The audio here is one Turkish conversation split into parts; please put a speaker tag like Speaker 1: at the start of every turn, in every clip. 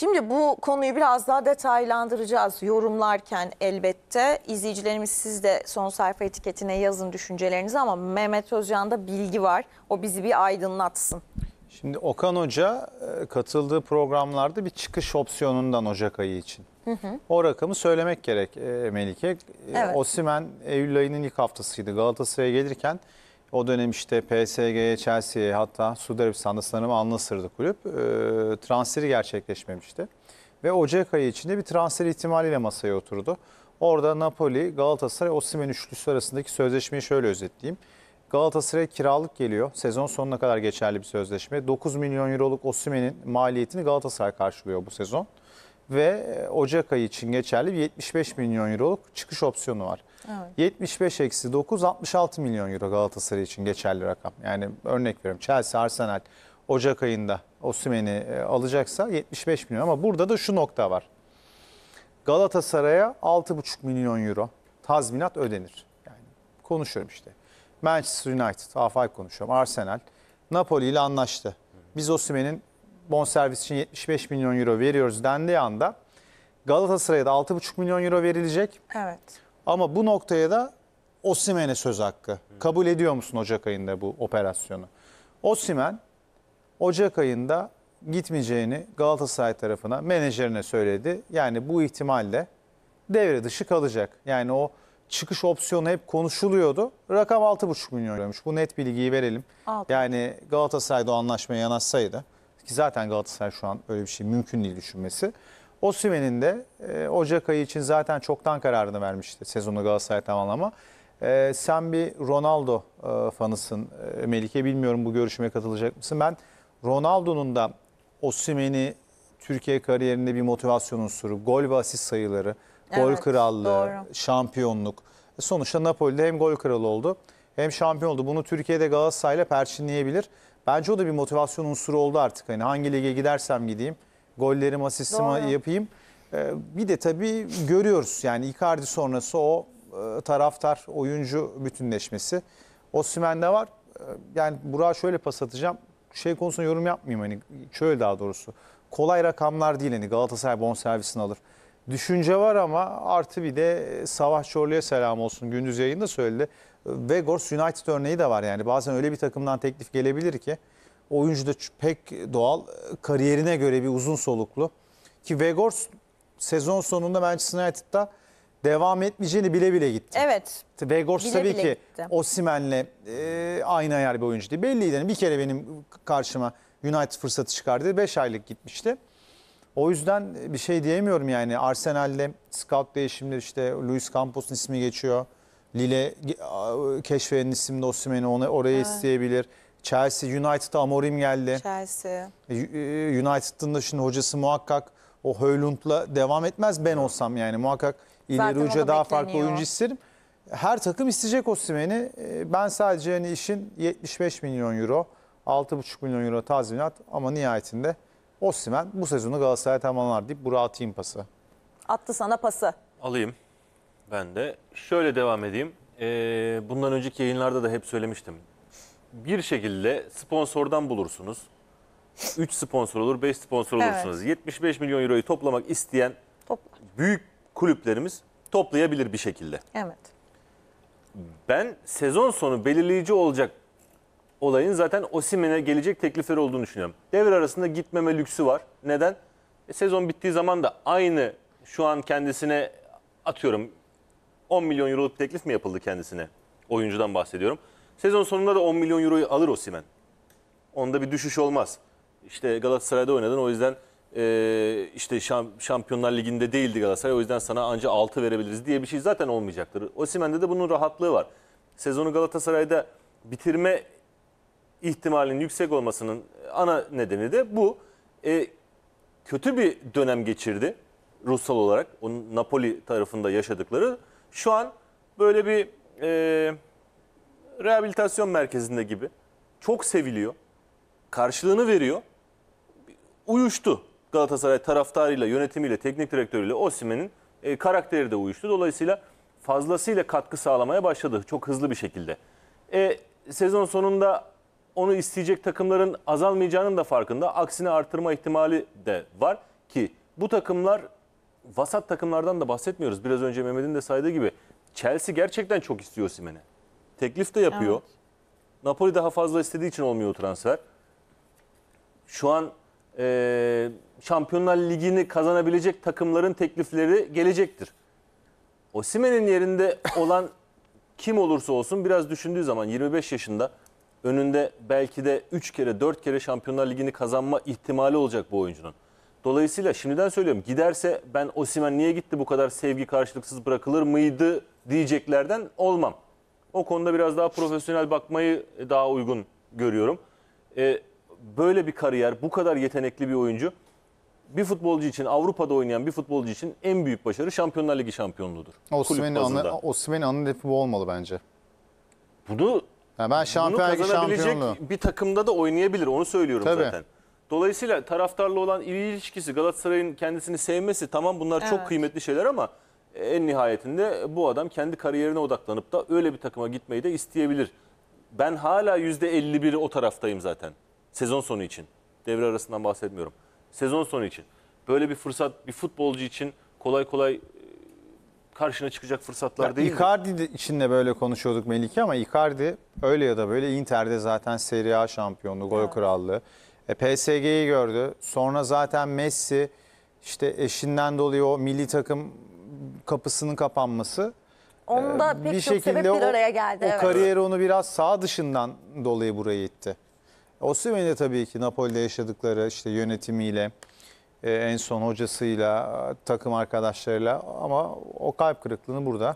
Speaker 1: Şimdi bu konuyu biraz daha detaylandıracağız yorumlarken elbette. izleyicilerimiz siz de son sayfa etiketine yazın düşüncelerinizi ama Mehmet Özcan'da bilgi var. O bizi bir aydınlatsın.
Speaker 2: Şimdi Okan Hoca e, katıldığı programlarda bir çıkış opsiyonundan Ocak ayı için. Hı hı. O rakamı söylemek gerek e, Melike. E, evet. Osimen Eylül ayının ilk haftasıydı. Galatasaray'a gelirken o dönem işte PSG'ye, Chelsea'ye hatta Suudi Arabistan'da sanırım Al Nasır'dı kulüp. E, transferi gerçekleşmemişti. Ve Ocak ayı içinde bir transfer ihtimaliyle masaya oturdu. Orada Napoli, Galatasaray, Osimhen üçlüsü arasındaki sözleşmeyi şöyle özetleyeyim. Galatasaray'a kiralık geliyor. Sezon sonuna kadar geçerli bir sözleşme. 9 milyon euroluk Osimhen'in maliyetini Galatasaray karşılıyor bu sezon. Ve e, Ocak ayı için geçerli bir 75 milyon euroluk çıkış opsiyonu var. 75 eksi 9 66 milyon euro Galatasaray için geçerli rakam. Yani örnek veriyorum Chelsea, Arsenal Ocak ayında Osimhen'i e, alacaksa 75 milyon ama burada da şu nokta var. Galatasaray'a 6,5 milyon euro tazminat ödenir. Yani konuşuyorum işte. Manchester United, Afay konuşuyorum, Arsenal, Napoli ile anlaştı. Biz Osimhen'in bonservis için 75 milyon euro veriyoruz dendiği anda Galatasaray'a da 6,5 milyon euro verilecek. Evet. Ama bu noktaya da Osimen'e söz hakkı. Kabul ediyor musun Ocak ayında bu operasyonu? Osimen Ocak ayında gitmeyeceğini Galatasaray tarafına menajerine söyledi. Yani bu ihtimalle devre dışı kalacak. Yani o çıkış opsiyonu hep konuşuluyordu. Rakam 6,5 milyon liraymış. Bu net bilgiyi verelim. Altı. Yani Galatasaray'da o anlaşmaya yanaşsaydı ki zaten Galatasaray şu an öyle bir şey mümkün değil düşünmesi. Osimen'in de e, Ocak ayı için zaten çoktan kararını vermişti sezonu Galatasaray tamamlama. E, sen bir Ronaldo e, fanısın. E, Melike bilmiyorum bu görüşmeye katılacak mısın? Ben Ronaldo'nun da Osimeni Türkiye kariyerinde bir motivasyon unsuru, gol ve asist sayıları, gol Evet, krallığı, doğru. şampiyonluk. E, sonuçta Napoli'de hem gol kralı oldu hem şampiyon oldu. Bunu Türkiye'de Galatasaray'la perçinleyebilir. Bence o da bir motivasyon unsuru oldu artık. Hani hangi lige gidersem gideyim gollerim, asistimi Doğru. yapayım. E, bir de tabii görüyoruz yani Icardi sonrası o e, taraftar oyuncu bütünleşmesi. Osimhen'de var. E, yani Burak'a şöyle pas atacağım. Şey konusunda yorum yapmayayım hani şöyle daha doğrusu. Kolay rakamlar değil hani Galatasaray bonservisini alır düşünce var ama artı bir de e, Savaş Çorlu'ya selam olsun gündüz yayında söyledi. Vegors ee, United örneği de var yani bazen öyle bir takımdan teklif gelebilir ki oyuncu da pek doğal. Kariyerine göre bir uzun soluklu. Ki Vegors sezon sonunda Manchester United'da devam etmeyeceğini bile bile gitti. Evet. Vegors bile tabii bile ki Osimen'le e, aynı ayar bir oyuncu değil. Belliydi. Yani bir kere benim karşıma United fırsatı çıkardı. 5 aylık gitmişti. O yüzden bir şey diyemiyorum yani. Arsenal'de scout değişimleri işte Luis Campos'un ismi geçiyor. Lille e, keşfedenin isimde Osimhen'i ona oraya evet. isteyebilir. Chelsea, United'a Amorim geldi.
Speaker 1: Chelsea.
Speaker 2: E, e, United'ın da şimdi hocası muhakkak o Höylund'la devam etmez ben olsam yani muhakkak ileri uca daha farklı oyuncu isterim. Her takım isteyecek Osimhen'i. E, ben sadece hani işin 75 milyon euro, 6,5 milyon euro tazminat ama nihayetinde o simen bu sezonu Galatasaray tamamlar deyip Burak'a atayım pası.
Speaker 1: Attı sana pası.
Speaker 3: Alayım ben de. Şöyle devam edeyim. Ee, bundan önceki yayınlarda da hep söylemiştim bir şekilde sponsordan bulursunuz. 3 sponsor olur, 5 sponsor Evet. olursunuz. 75 milyon euroyu toplamak isteyen Toplar. büyük kulüplerimiz toplayabilir bir şekilde. Evet. Ben sezon sonu belirleyici olacak olayın zaten Osimhen'e gelecek teklifleri olduğunu düşünüyorum. Devre arasında gitmeme lüksü var. Neden? E, sezon bittiği zaman da aynı şu an kendisine atıyorum 10 milyon euroluk teklif mi yapıldı kendisine? Oyuncudan bahsediyorum. Sezon sonunda da 10 milyon euroyu alır Osimen. Onda bir düşüş olmaz. İşte Galatasaray'da oynadın o yüzden e, işte Şampiyonlar Ligi'nde değildi Galatasaray. O yüzden sana anca 6 verebiliriz diye bir şey zaten olmayacaktır. Osimen'de de bunun rahatlığı var. Sezonu Galatasaray'da bitirme ihtimalinin yüksek olmasının ana nedeni de bu. E, kötü bir dönem geçirdi ruhsal olarak. Onun Napoli tarafında yaşadıkları. Şu an böyle bir... E, rehabilitasyon merkezinde gibi. Çok seviliyor. Karşılığını veriyor. Uyuştu Galatasaray taraftarıyla, yönetimiyle, teknik direktörüyle Osimen'in e, karakteri de uyuştu. Dolayısıyla fazlasıyla katkı sağlamaya başladı çok hızlı bir şekilde. E, sezon sonunda onu isteyecek takımların azalmayacağının da farkında. Aksine artırma ihtimali de var ki bu takımlar vasat takımlardan da bahsetmiyoruz. Biraz önce Mehmet'in de saydığı gibi Chelsea gerçekten çok istiyor Osimhen'i. Teklif de yapıyor. Evet. Napoli daha fazla istediği için olmuyor transfer. Şu an e, Şampiyonlar Ligi'ni kazanabilecek takımların teklifleri gelecektir. Osimen'in yerinde olan kim olursa olsun biraz düşündüğü zaman 25 yaşında önünde belki de 3 kere 4 kere Şampiyonlar Ligi'ni kazanma ihtimali olacak bu oyuncunun. Dolayısıyla şimdiden söylüyorum giderse ben Osimen niye gitti bu kadar sevgi karşılıksız bırakılır mıydı diyeceklerden olmam. O konuda biraz daha profesyonel bakmayı daha uygun görüyorum. E, böyle bir kariyer, bu kadar yetenekli bir oyuncu bir futbolcu için Avrupa'da oynayan bir futbolcu için en büyük başarı Şampiyonlar Ligi şampiyonluğudur. Osman'ın anı,
Speaker 2: Osman bu olmalı bence. Bunu yani ben şampiyon bunu kazanabilecek
Speaker 3: bir takımda da oynayabilir onu söylüyorum Tabii. zaten. Dolayısıyla taraftarla olan ilişkisi Galatasaray'ın kendisini sevmesi tamam bunlar evet. çok kıymetli şeyler ama en nihayetinde bu adam kendi kariyerine odaklanıp da öyle bir takıma gitmeyi de isteyebilir. Ben hala %51'i o taraftayım zaten. Sezon sonu için. Devre arasından bahsetmiyorum. Sezon sonu için. Böyle bir fırsat bir futbolcu için kolay kolay e, karşına çıkacak fırsatlar ya, değil
Speaker 2: Icardi mi? için de böyle konuşuyorduk Melike ama Icardi öyle ya da böyle Inter'de zaten Serie A şampiyonu, gol evet. krallığı. E, PSG'yi gördü. Sonra zaten Messi işte eşinden dolayı o milli takım kapısının kapanması
Speaker 1: Onda e, pek bir çok şekilde o, oraya geldi. o evet. kariyeri
Speaker 2: onu biraz sağ dışından dolayı buraya itti. Osimhen de tabii ki Napoli'de yaşadıkları işte yönetimiyle, e, en son hocasıyla, takım arkadaşlarıyla ama o kalp kırıklığını burada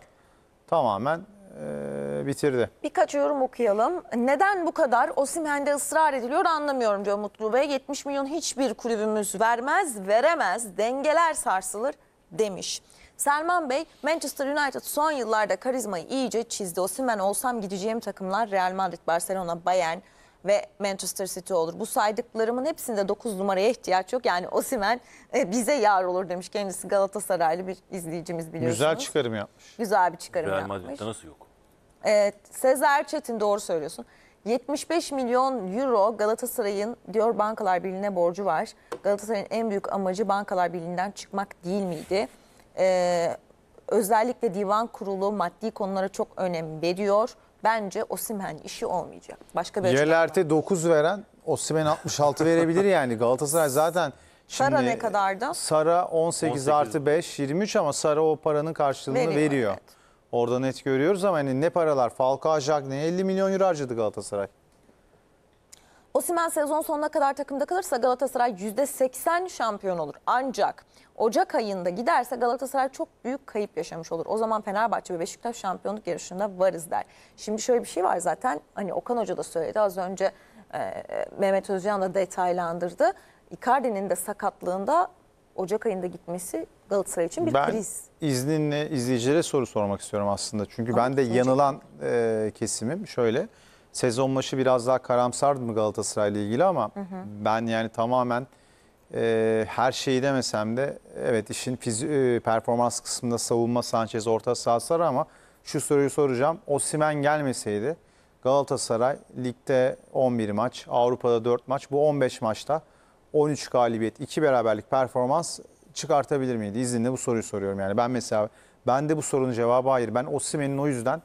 Speaker 2: tamamen e, bitirdi.
Speaker 1: Birkaç yorum okuyalım. Neden bu kadar Osimhen'de ısrar ediliyor anlamıyorum diyor Mutlu Bey. 70 milyon hiçbir kulübümüz vermez, veremez, dengeler sarsılır demiş. Selman Bey Manchester United son yıllarda karizmayı iyice çizdi. Osimhen olsam gideceğim takımlar Real Madrid, Barcelona, Bayern ve Manchester City olur. Bu saydıklarımın hepsinde 9 numaraya ihtiyaç yok. Yani Osimhen e, bize yar olur demiş kendisi Galatasaraylı bir izleyicimiz biliyorsunuz. Güzel çıkarım yapmış. Güzel bir çıkarım Real yapmış. Real Madrid'de nasıl yok? Evet, Sezer Çetin doğru söylüyorsun. 75 milyon euro Galatasaray'ın diyor Bankalar Birliği'ne borcu var. Galatasaray'ın en büyük amacı Bankalar Birliği'nden çıkmak değil miydi? e, özellikle divan kurulu maddi konulara çok önem veriyor. Bence Osimen işi olmayacak. Başka bir
Speaker 2: Yeler'te 9 veren Osimen 66 verebilir yani. Galatasaray zaten
Speaker 1: şimdi Sara ne kadardı?
Speaker 2: Sara 18, 18. artı 5 23 ama Sara o paranın karşılığını veriyor. veriyor. Evet. Orada net görüyoruz ama hani ne paralar Falcao Jack ne 50 milyon euro harcadı Galatasaray.
Speaker 1: Osimhen sezon sonuna kadar takımda kalırsa Galatasaray %80 şampiyon olur. Ancak Ocak ayında giderse Galatasaray çok büyük kayıp yaşamış olur. O zaman Fenerbahçe ve Beşiktaş şampiyonluk yarışında varız der. Şimdi şöyle bir şey var zaten hani Okan Hoca da söyledi az önce e, e Mehmet Özcan da detaylandırdı. Icardi'nin de sakatlığında Ocak ayında gitmesi Galatasaray için bir ben kriz.
Speaker 2: Ben izninle izleyicilere soru sormak istiyorum aslında. Çünkü Ama ben de yanılan e, kesimim şöyle. Sezon maçı biraz daha karamsardı mı Galatasaray ile ilgili ama hı hı. ben yani tamamen e, her şeyi demesem de evet işin e, performans kısmında savunma Sanchez orta sahası ama şu soruyu soracağım. o Osimen gelmeseydi Galatasaray ligde 11 maç, Avrupa'da 4 maç. Bu 15 maçta 13 galibiyet, 2 beraberlik performans çıkartabilir miydi? İzninle bu soruyu soruyorum yani. Ben mesela ben de bu sorunun cevabı hayır. Ben Osimen'in o yüzden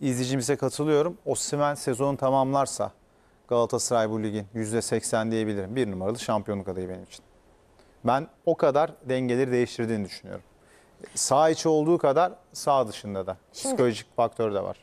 Speaker 2: izleyicimize katılıyorum. Osimhen sezonu tamamlarsa Galatasaray bu ligin %80 diyebilirim. Bir numaralı şampiyonluk adayı benim için. Ben o kadar dengeleri değiştirdiğini düşünüyorum. Sağ içi olduğu kadar sağ dışında da. Şimdi, Psikolojik faktör de var.